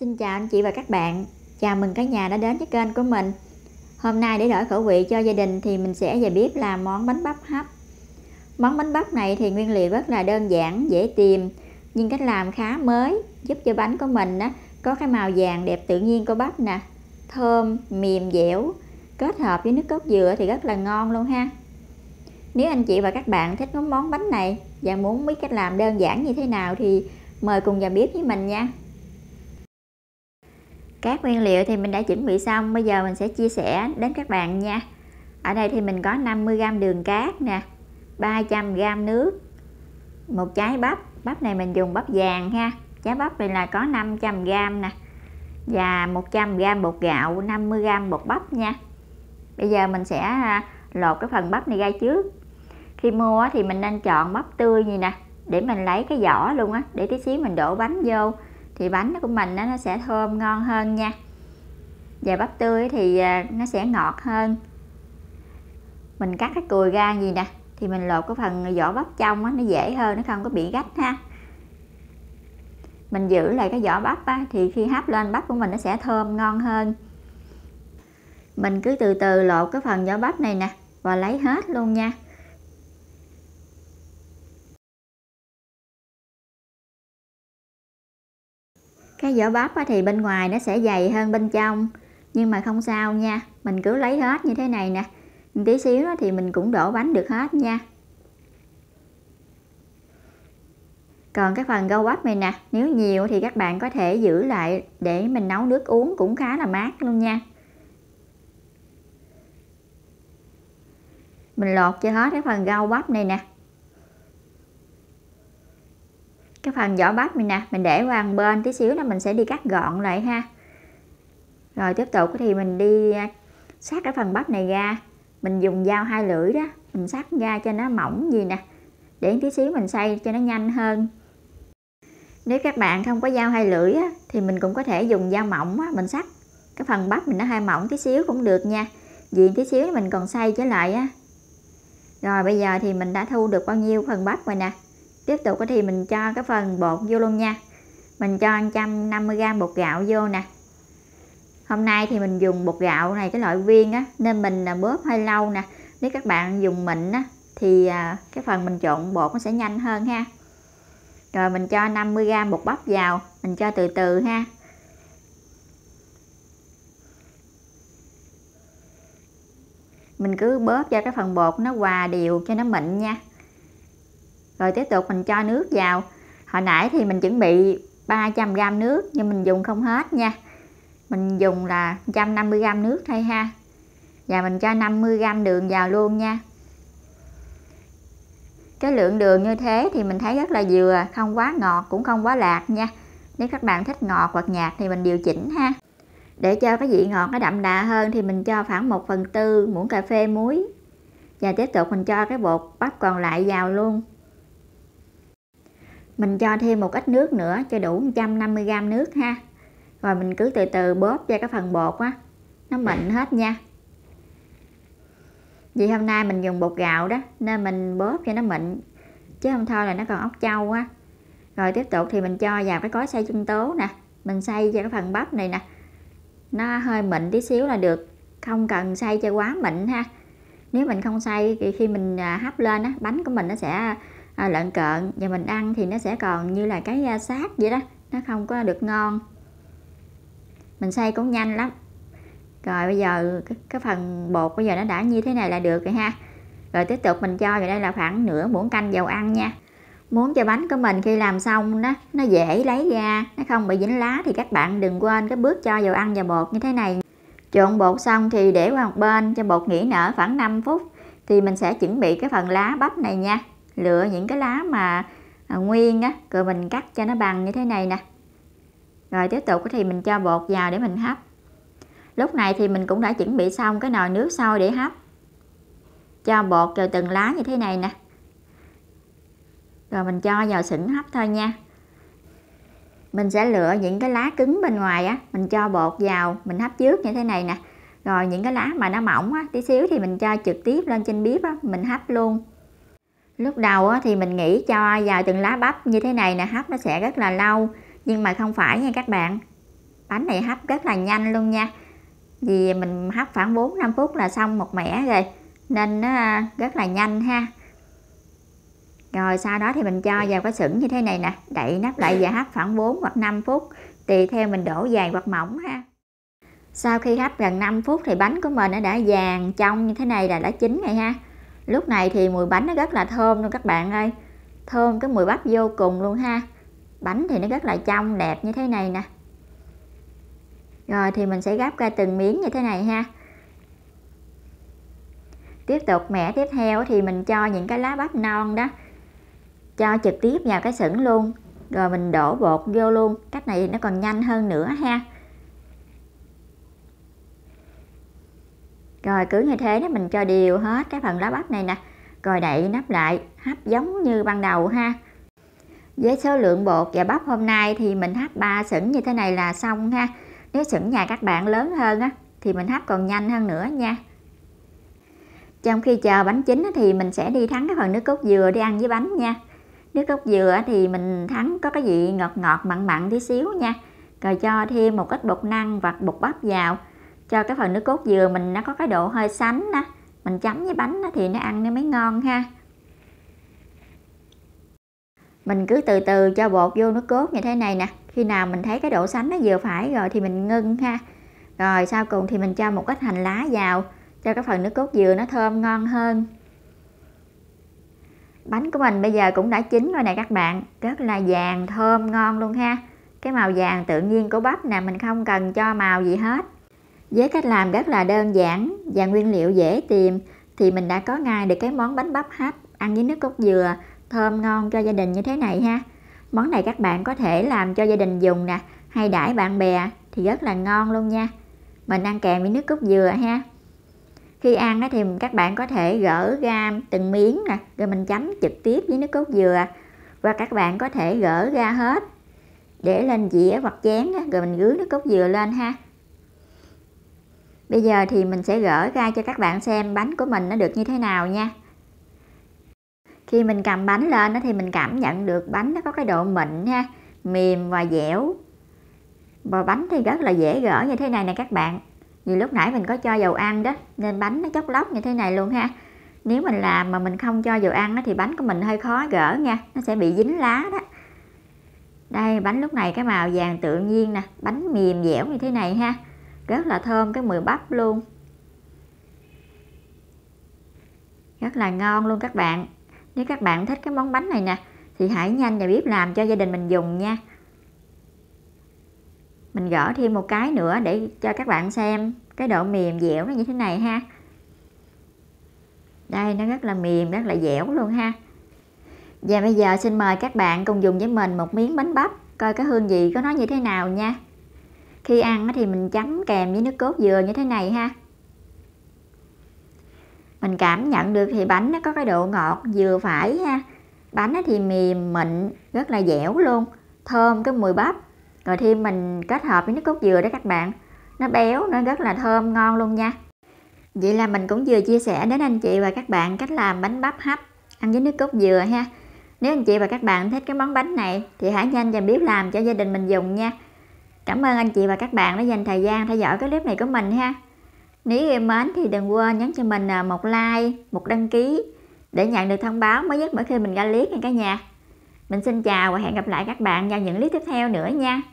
Xin chào anh chị và các bạn Chào mừng cả nhà đã đến với kênh của mình Hôm nay để đổi khẩu vị cho gia đình thì mình sẽ về bếp làm món bánh bắp hấp Món bánh bắp này thì nguyên liệu rất là đơn giản, dễ tìm Nhưng cách làm khá mới giúp cho bánh của mình á, có cái màu vàng đẹp tự nhiên của bắp nè Thơm, mềm dẻo Kết hợp với nước cốt dừa thì rất là ngon luôn ha Nếu anh chị và các bạn thích món bánh này và muốn biết cách làm đơn giản như thế nào thì mời cùng vào bếp với mình nha các nguyên liệu thì mình đã chuẩn bị xong bây giờ mình sẽ chia sẻ đến các bạn nha ở đây thì mình có 50g đường cát nè 300g nước một trái bắp bắp này mình dùng bắp vàng ha trái bắp này là có 500g nè và 100g bột gạo 50g bột bắp nha bây giờ mình sẽ à, lột cái phần bắp này ra trước khi mua thì mình nên chọn bắp tươi gì nè để mình lấy cái vỏ luôn á để tí xíu mình đổ bánh vô thì bánh của mình nó sẽ thơm ngon hơn nha và bắp tươi thì à, nó sẽ ngọt hơn mình cắt cái cùi ra gì nè thì mình lột cái phần vỏ bắp trong á, nó dễ hơn nó không có bị gách ha mình giữ lại cái vỏ bắp á, thì khi hấp lên bắp của mình nó sẽ thơm ngon hơn mình cứ từ từ lột cái phần vỏ bắp này nè và lấy hết luôn nha cái vỏ bắp thì bên ngoài nó sẽ dày hơn bên trong nhưng mà không sao nha mình cứ lấy hết như thế này nè tí xíu thì mình cũng đổ bánh được hết nha còn cái phần gâu bắp này nè nếu nhiều thì các bạn có thể giữ lại để mình nấu nước uống cũng khá là mát luôn nha mình lột cho hết cái phần gâu bắp này nè cái phần vỏ bắp mình nè mình để qua một bên tí xíu là mình sẽ đi cắt gọn lại ha rồi tiếp tục thì mình đi à, sát cái phần bắp này ra mình dùng dao hai lưỡi đó mình sát ra cho nó mỏng gì nè để tí xíu mình xay cho nó nhanh hơn nếu các bạn không có dao hai lưỡi á, thì mình cũng có thể dùng dao mỏng á, mình sắc cái phần bắp mình nó hơi mỏng tí xíu cũng được nha vì tí xíu mình còn xay trở lại á rồi bây giờ thì mình đã thu được bao nhiêu phần bắp rồi nè tiếp tục thì mình cho cái phần bột vô luôn nha mình cho 150g bột gạo vô nè hôm nay thì mình dùng bột gạo này cái loại viên á nên mình à, bóp hơi lâu nè nếu các bạn dùng mịn á thì à, cái phần mình trộn bột nó sẽ nhanh hơn ha rồi mình cho 50g bột bắp vào mình cho từ từ ha mình cứ bóp cho cái phần bột nó hòa đều cho nó mịn nha rồi tiếp tục mình cho nước vào hồi nãy thì mình chuẩn bị 300g nước nhưng mình dùng không hết nha mình dùng là 150g nước thôi ha và mình cho 50g đường vào luôn nha cái lượng đường như thế thì mình thấy rất là vừa không quá ngọt cũng không quá lạc nha nếu các bạn thích ngọt hoặc nhạt thì mình điều chỉnh ha để cho cái vị ngọt nó đậm đà hơn thì mình cho khoảng 1 phần tư muỗng cà phê muối và tiếp tục mình cho cái bột bắp còn lại vào luôn mình cho thêm một ít nước nữa cho đủ 150g nước ha rồi mình cứ từ từ bóp ra cái phần bột á nó mịn hết nha vì hôm nay mình dùng bột gạo đó nên mình bóp cho nó mịn chứ không thôi là nó còn ốc trâu á rồi tiếp tục thì mình cho vào cái cối xay sinh tố nè mình xay cho cái phần bắp này nè nó hơi mịn tí xíu là được không cần xay cho quá mịn ha nếu mình không xay thì khi mình à, hấp lên á bánh của mình nó sẽ à, lợn cợn và mình ăn thì nó sẽ còn như là cái à, xác vậy đó nó không có được ngon mình xay cũng nhanh lắm rồi bây giờ cái, phần bột bây giờ nó đã như thế này là được rồi ha rồi tiếp tục mình cho vào đây là khoảng nửa muỗng canh dầu ăn nha muốn cho bánh của mình khi làm xong đó nó dễ lấy ra nó không bị dính lá thì các bạn đừng quên cái bước cho dầu ăn và bột như thế này trộn bột xong thì để qua một bên cho bột nghỉ nở khoảng 5 phút thì mình sẽ chuẩn bị cái phần lá bắp này nha lựa những cái lá mà à, nguyên á rồi mình cắt cho nó bằng như thế này nè rồi tiếp tục thì mình cho bột vào để mình hấp lúc này thì mình cũng đã chuẩn bị xong cái nồi nước sôi để hấp cho bột vào từng lá như thế này nè rồi mình cho vào sửng hấp thôi nha mình sẽ lựa những cái lá cứng bên ngoài á mình cho bột vào mình hấp trước như thế này nè rồi những cái lá mà nó mỏng á tí xíu thì mình cho trực tiếp lên trên bếp á mình hấp luôn lúc đầu thì mình nghĩ cho vào từng lá bắp như thế này nè hấp nó sẽ rất là lâu nhưng mà không phải nha các bạn bánh này hấp rất là nhanh luôn nha vì mình hấp khoảng 4 5 phút là xong một mẻ rồi nên nó rất là nhanh ha rồi sau đó thì mình cho vào cái xửng như thế này nè đậy nắp lại và hấp khoảng 4 hoặc 5 phút tùy theo mình đổ dày hoặc mỏng ha sau khi hấp gần 5 phút thì bánh của mình nó đã vàng trong như thế này là đã chín rồi ha lúc này thì mùi bánh nó rất là thơm luôn các bạn ơi thơm cái mùi bắp vô cùng luôn ha bánh thì nó rất là trong đẹp như thế này nè rồi thì mình sẽ gắp ra từng miếng như thế này ha tiếp tục mẻ tiếp theo thì mình cho những cái lá bắp non đó cho trực tiếp vào cái sửng luôn rồi mình đổ bột vô luôn cách này nó còn nhanh hơn nữa ha rồi cứ như thế đó mình cho đều hết cái phần lá bắp này nè rồi đậy nắp lại hấp giống như ban đầu ha với số lượng bột và bắp hôm nay thì mình hấp 3 sửng như thế này là xong ha nếu sửng nhà các bạn lớn hơn á thì mình hấp còn nhanh hơn nữa nha trong khi chờ bánh chín thì mình sẽ đi thắng cái phần nước cốt dừa đi ăn với bánh nha nước cốt dừa thì mình thắng có cái vị ngọt ngọt mặn mặn tí xíu nha rồi cho thêm một ít bột năng và bột bắp vào cho cái phần nước cốt dừa mình nó có cái độ hơi sánh á mình chấm với bánh á, thì nó ăn nó mới ngon ha mình cứ từ từ cho bột vô nước cốt như thế này nè khi nào mình thấy cái độ sánh nó vừa phải rồi thì mình ngưng ha rồi sau cùng thì mình cho một ít hành lá vào cho cái phần nước cốt dừa nó thơm ngon hơn bánh của mình bây giờ cũng đã chín rồi nè các bạn rất là vàng thơm ngon luôn ha cái màu vàng tự nhiên của bắp nè mình không cần cho màu gì hết với cách làm rất là đơn giản và nguyên liệu dễ tìm thì mình đã có ngay được cái món bánh bắp hấp ăn với nước cốt dừa thơm ngon cho gia đình như thế này ha. Món này các bạn có thể làm cho gia đình dùng nè hay đãi bạn bè thì rất là ngon luôn nha. Mình ăn kèm với nước cốt dừa ha. Khi ăn thì các bạn có thể gỡ ra từng miếng nè rồi mình chấm trực tiếp với nước cốt dừa và các bạn có thể gỡ ra hết để lên dĩa hoặc chén rồi mình rưới nước cốt dừa lên ha Bây giờ thì mình sẽ gỡ ra cho các bạn xem bánh của mình nó được như thế nào nha. Khi mình cầm bánh lên thì mình cảm nhận được bánh nó có cái độ mịn ha, mềm và dẻo. Và bánh thì rất là dễ gỡ như thế này nè các bạn. Vì lúc nãy mình có cho dầu ăn đó nên bánh nó chóc lóc như thế này luôn ha. Nếu mình làm mà mình không cho dầu ăn thì bánh của mình hơi khó gỡ nha, nó sẽ bị dính lá đó. Đây bánh lúc này cái màu vàng tự nhiên nè, bánh mềm dẻo như thế này ha rất là thơm cái mùi bắp luôn rất là ngon luôn các bạn nếu các bạn thích cái món bánh này nè thì hãy nhanh vào bếp làm cho gia đình mình dùng nha mình gỡ thêm một cái nữa để cho các bạn xem cái độ mềm dẻo nó như thế này ha đây nó rất là mềm rất là dẻo luôn ha và bây giờ xin mời các bạn cùng dùng với mình một miếng bánh bắp coi cái hương vị của nó như thế nào nha khi ăn thì mình chấm kèm với nước cốt dừa như thế này ha mình cảm nhận được thì bánh nó có cái độ ngọt vừa phải ha bánh thì mềm mịn rất là dẻo luôn thơm cái mùi bắp rồi thêm mình kết hợp với nước cốt dừa đó các bạn nó béo nó rất là thơm ngon luôn nha vậy là mình cũng vừa chia sẻ đến anh chị và các bạn cách làm bánh bắp hấp ăn với nước cốt dừa ha nếu anh chị và các bạn thích cái món bánh này thì hãy nhanh và biết làm cho gia đình mình dùng nha Cảm ơn anh chị và các bạn đã dành thời gian theo dõi cái clip này của mình ha. Nếu yêu mến thì đừng quên nhấn cho mình à, một like, một đăng ký để nhận được thông báo mới nhất mỗi khi mình ra clip nha cả nhà. Mình xin chào và hẹn gặp lại các bạn vào những clip tiếp theo nữa nha.